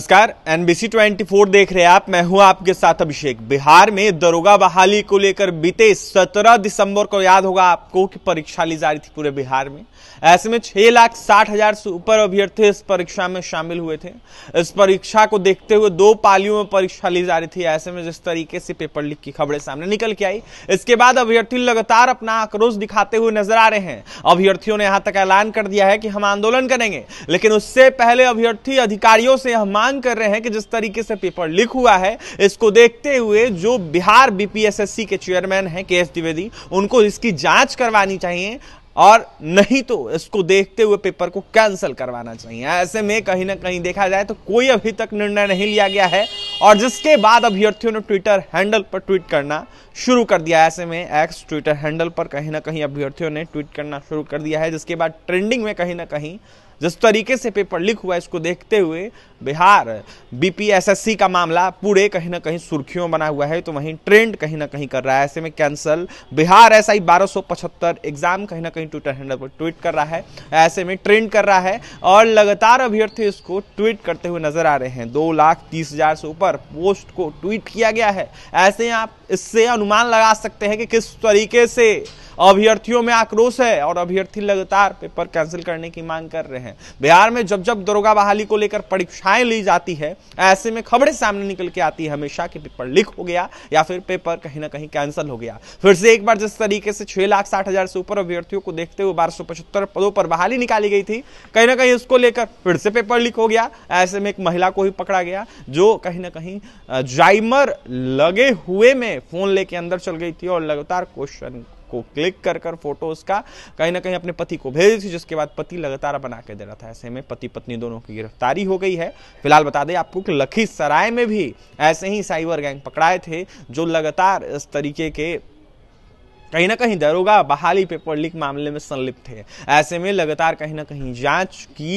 नमस्कार एनबीसी 24 देख रहे हैं आप मैं हूं आपके साथ अभिषेक बिहार में दरोगा बहाली को लेकर बीते 17 दिसंबर को याद होगा आपको कि परीक्षा ली जा रही थी पूरे बिहार में ऐसे में छह लाख साठ हजार से ऊपर अभ्यर्थी इस परीक्षा में शामिल हुए थे इस परीक्षा को देखते हुए दो पालियों में परीक्षा ली जा रही थी ऐसे में जिस तरीके से पेपर लीक की खबरें सामने निकल के आई इसके बाद अभ्यर्थी लगातार अपना आक्रोश दिखाते हुए नजर आ रहे हैं अभ्यर्थियों ने यहां तक ऐलान कर दिया है कि हम आंदोलन करेंगे लेकिन उससे पहले अभ्यर्थी अधिकारियों से हम मांग कर रहे हैं कि जिस तरीके से पेपर लीक हुआ है इसको देखते हुए जो बिहार बीपीएसएससी के चेयरमैन हैं के एस द्विवेदी उनको इसकी जांच करवानी चाहिए और नहीं तो इसको देखते हुए पेपर को कैंसिल करवाना चाहिए ऐसे में कहीं ना कहीं देखा जाए तो कोई अभी तक निर्णय नहीं लिया गया है और जिसके बाद अभ्यर्थियों ने ट्विटर हैंडल पर ट्वीट करना शुरू कर दिया ऐसे में एक्स ट्विटर हैंडल पर कहीं ना कहीं अभ्यर्थियों ने ट्वीट करना शुरू कर दिया है जिसके बाद ट्रेंडिंग में कहीं ना कहीं जिस तरीके से पेपर लीक हुआ इसको देखते हुए बिहार बीपीएसएससी का मामला पूरे कहीं ना कहीं सुर्खियों बना हुआ है तो वहीं ट्रेंड कहीं ना कहीं कर रहा है ऐसे में कैंसल बिहार ऐसा ही बारह एग्जाम कहीं ना कहीं ट्विटर हैंडल पर ट्वीट कर रहा है ऐसे में ट्रेंड कर रहा है और लगातार अभ्यर्थी इसको ट्वीट करते हुए नजर आ रहे हैं दो लाख तीस हजार से ऊपर पर पोस्ट को ट्वीट किया गया है ऐसे आप इससे अनुमान लगा सकते हैं कि किस तरीके से अभ्यर्थियों में आक्रोश है और अभ्यर्थी लगातार पेपर कैंसिल करने की मांग कर रहे हैं बिहार में जब जब दरोगा बहाली को लेकर परीक्षाएं ली जाती है ऐसे में खबरें सामने निकल के आती है हमेशा कि पेपर लीक हो गया या फिर पेपर कहीं ना कहीं कैंसिल हो गया फिर से एक बार जिस तरीके से छह लाख साठ हजार से ऊपर अभ्यर्थियों को देखते हुए बारह सौ पचहत्तर पदों पर बहाली निकाली गई थी कहीं ना कहीं उसको लेकर फिर से पेपर लीक हो गया ऐसे में एक महिला को ही पकड़ा गया जो कहीं ना कहीं जाइमर लगे हुए में फोन लेके अंदर चल गई थी और लगातार क्वेश्चन को क्लिक कर कर फोटोज का कहीं ना कहीं अपने पति को भेज थी जिसके बाद पति लगातार बना के दे रहा था ऐसे में पति पत्नी दोनों की गिरफ्तारी हो गई है फिलहाल बता दें आपको कि लखीसराय में भी ऐसे ही साइबर गैंग पकड़ाए थे जो लगातार इस तरीके के कहीं ना कहीं दरोगा बहाली पेपर लीक मामले में संलिप्त है ऐसे में लगातार कहीं ना कहीं जांच की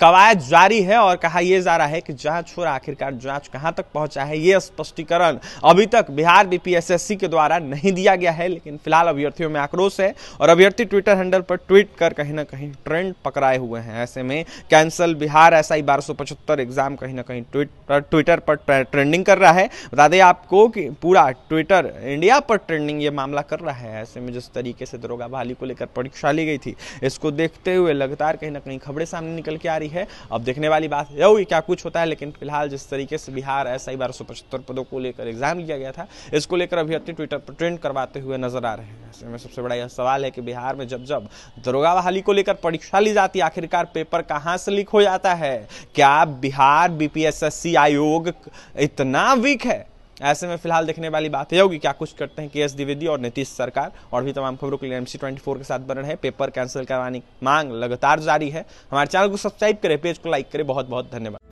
कवायद जारी है और कहा यह जा रहा है कि जांच और आखिरकार जांच कहां तक पहुंचा है ये स्पष्टीकरण अभी तक बिहार बीपीएसएससी के द्वारा नहीं दिया गया है लेकिन फिलहाल अभ्यर्थियों में आक्रोश है और अभ्यर्थी ट्विटर हैंडल पर ट्वीट कर कहीं ना कहीं ट्रेंड पकड़ाए हुए हैं ऐसे में कैंसल बिहार ऐसा ही बारह एग्जाम कहीं ना कहीं ट्विटर ट्विटर पर ट्रेंडिंग कर रहा है बता दें आपको कि पूरा ट्विटर इंडिया पर ट्रेंडिंग ये मामला कर रहा है है ऐसे में जिस तरीके से दरोगा बहाली को लेकर परीक्षा ली गई थी इसको देखते हुए लगातार कहीं ना कहीं खबरें सामने निकल के आ रही है अब देखने वाली बात यह हुई क्या कुछ होता है लेकिन फिलहाल जिस तरीके से बिहार ऐसा ही बारह सौ पचहत्तर पदों को लेकर एग्जाम लिया गया था इसको लेकर अभ्यर्थी ट्विटर पर ट्रेंड करवाते हुए नजर आ रहे हैं ऐसे में सबसे बड़ा यह सवाल है कि बिहार में जब जब दरोगा बहाली को लेकर परीक्षा ली जाती है आखिरकार पेपर कहाँ से लीक हो जाता है क्या बिहार बीपीएसएससी आयोग इतना वीक है ऐसे में फिलहाल देखने वाली बात यह होगी क्या कुछ करते हैं के एस द्विवेदी और नीतीश सरकार और भी तमाम खबरों के लिए एम ट्वेंटी फोर के साथ बन रहे पेपर कैंसिल करवाने की मांग लगातार जारी है हमारे चैनल को सब्सक्राइब करें पेज को लाइक करें बहुत बहुत धन्यवाद